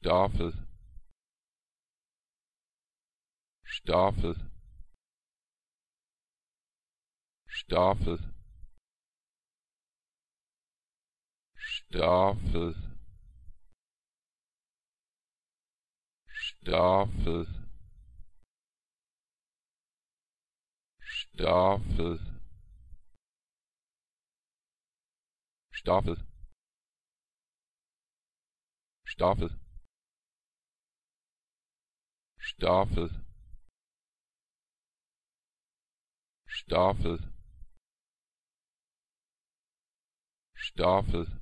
Staffel Staffel Staffel Staffel Staffel Staffel Staffel Staffel Staffel Staffel Staffel